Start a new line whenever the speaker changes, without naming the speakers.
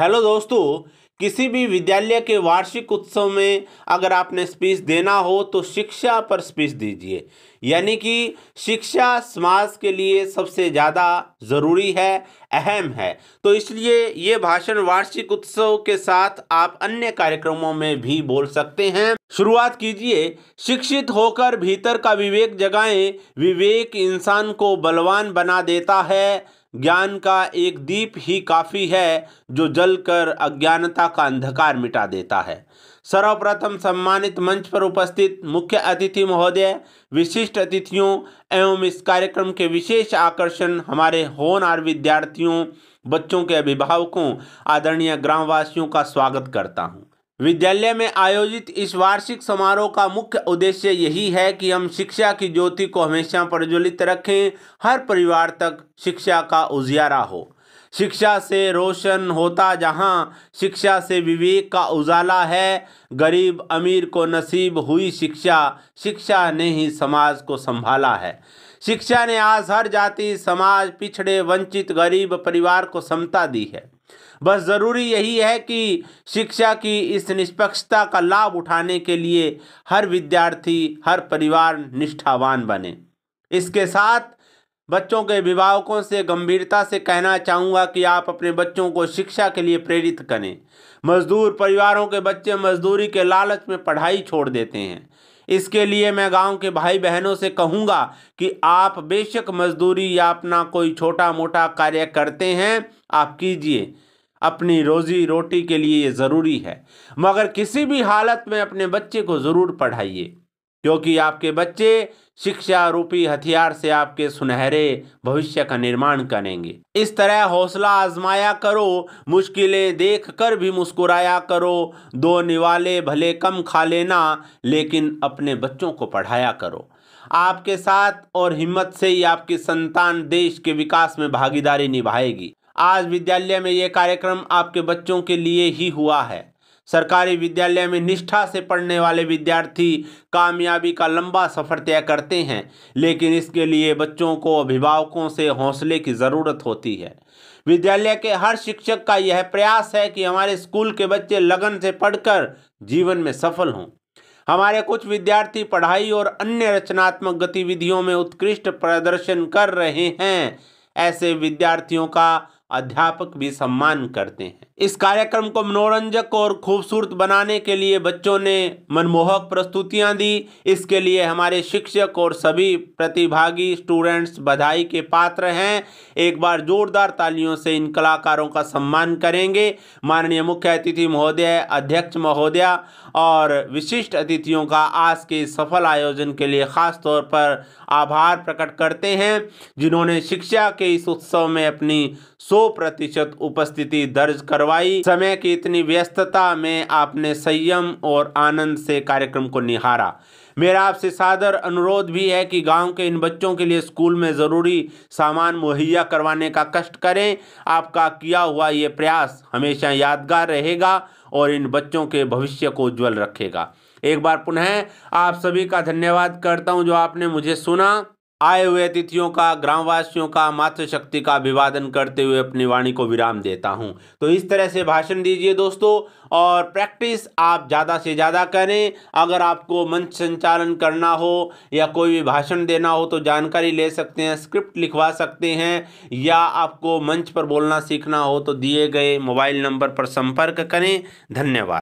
hello दोस्तों किसी भी विद्यालय के वार्षिक उत्सव में अगर आपने स्पीच देना हो तो शिक्षा पर स्पीच दीजिए यानी कि शिक्षा समाज के लिए सबसे ज़्यादा ज़रूरी है अहम है तो इसलिए ये भाषण वार्षिक उत्सव के साथ आप अन्य कार्यक्रमों में भी बोल सकते हैं शुरुआत कीजिए शिक्षित होकर भीतर का विवेक जगाएं विवेक इंसान को बलवान बना देता है ज्ञान का एक दीप ही काफ़ी है जो जलकर अज्ञानता का अंधकार मिटा देता है सर्वप्रथम सम्मानित मंच पर उपस्थित मुख्य अतिथि महोदय विशिष्ट अतिथियों एवं इस कार्यक्रम के विशेष आकर्षण हमारे होनहार विद्यार्थियों बच्चों के अभिभावकों आदरणीय ग्रामवासियों का स्वागत करता हूँ विद्यालय में आयोजित इस वार्षिक समारोह का मुख्य उद्देश्य यही है कि हम शिक्षा की ज्योति को हमेशा प्रज्वलित रखें हर परिवार तक शिक्षा का उजियारा हो शिक्षा से रोशन होता जहां शिक्षा से विवेक का उजाला है गरीब अमीर को नसीब हुई शिक्षा शिक्षा ने ही समाज को संभाला है शिक्षा ने आज हर जाति समाज पिछड़े वंचित गरीब परिवार को समता दी है बस ज़रूरी यही है कि शिक्षा की इस निष्पक्षता का लाभ उठाने के लिए हर विद्यार्थी हर परिवार निष्ठावान बने इसके साथ बच्चों के अभिभावकों से गंभीरता से कहना चाहूँगा कि आप अपने बच्चों को शिक्षा के लिए प्रेरित करें मजदूर परिवारों के बच्चे मजदूरी के लालच में पढ़ाई छोड़ देते हैं इसके लिए मैं गांव के भाई बहनों से कहूँगा कि आप बेशक मजदूरी या अपना कोई छोटा मोटा कार्य करते हैं आप कीजिए अपनी रोजी रोटी के लिए ये ज़रूरी है मगर किसी भी हालत में अपने बच्चे को ज़रूर पढ़ाइए क्योंकि आपके बच्चे शिक्षा रूपी हथियार से आपके सुनहरे भविष्य का निर्माण करेंगे इस तरह हौसला आजमाया करो मुश्किलें देख कर भी मुस्कुराया करो दो निवाले भले कम खा लेना लेकिन अपने बच्चों को पढ़ाया करो आपके साथ और हिम्मत से ही आपकी संतान देश के विकास में भागीदारी निभाएगी आज विद्यालय में ये कार्यक्रम आपके बच्चों के लिए ही हुआ है सरकारी विद्यालय में निष्ठा से पढ़ने वाले विद्यार्थी कामयाबी का लंबा सफर तय करते हैं लेकिन इसके लिए बच्चों को अभिभावकों से हौसले की ज़रूरत होती है विद्यालय के हर शिक्षक का यह प्रयास है कि हमारे स्कूल के बच्चे लगन से पढ़कर जीवन में सफल हों हमारे कुछ विद्यार्थी पढ़ाई और अन्य रचनात्मक गतिविधियों में उत्कृष्ट प्रदर्शन कर रहे हैं ऐसे विद्यार्थियों का अध्यापक भी सम्मान करते हैं इस कार्यक्रम को मनोरंजक और खूबसूरत बनाने के लिए बच्चों ने मनमोहक प्रस्तुतियां दी इसके लिए हमारे शिक्षक और सभी प्रतिभागी स्टूडेंट्स बधाई के पात्र हैं एक बार जोरदार तालियों से इन कलाकारों का सम्मान करेंगे माननीय मुख्य अतिथि महोदय अध्यक्ष महोदया और विशिष्ट अतिथियों का आज के सफल आयोजन के लिए ख़ास तौर पर आभार प्रकट करते हैं जिन्होंने शिक्षा के इस उत्सव में अपनी सौ प्रतिशत उपस्थिति दर्ज कर करवाई समय की इतनी व्यस्तता में आपने संयम और आनंद से कार्यक्रम को निहारा मेरा आपसे सादर अनुरोध भी है कि गांव के इन बच्चों के लिए स्कूल में ज़रूरी सामान मुहैया करवाने का कष्ट करें आपका किया हुआ ये प्रयास हमेशा यादगार रहेगा और इन बच्चों के भविष्य को उज्जवल रखेगा एक बार पुनः आप सभी का धन्यवाद करता हूँ जो आपने मुझे सुना आए हुए अतिथियों का ग्रामवासियों का मातृशक्ति का अभिवादन करते हुए अपनी वाणी को विराम देता हूं तो इस तरह से भाषण दीजिए दोस्तों और प्रैक्टिस आप ज़्यादा से ज़्यादा करें अगर आपको मंच संचालन करना हो या कोई भी भाषण देना हो तो जानकारी ले सकते हैं स्क्रिप्ट लिखवा सकते हैं या आपको मंच पर बोलना सीखना हो तो दिए गए मोबाइल नंबर पर संपर्क करें धन्यवाद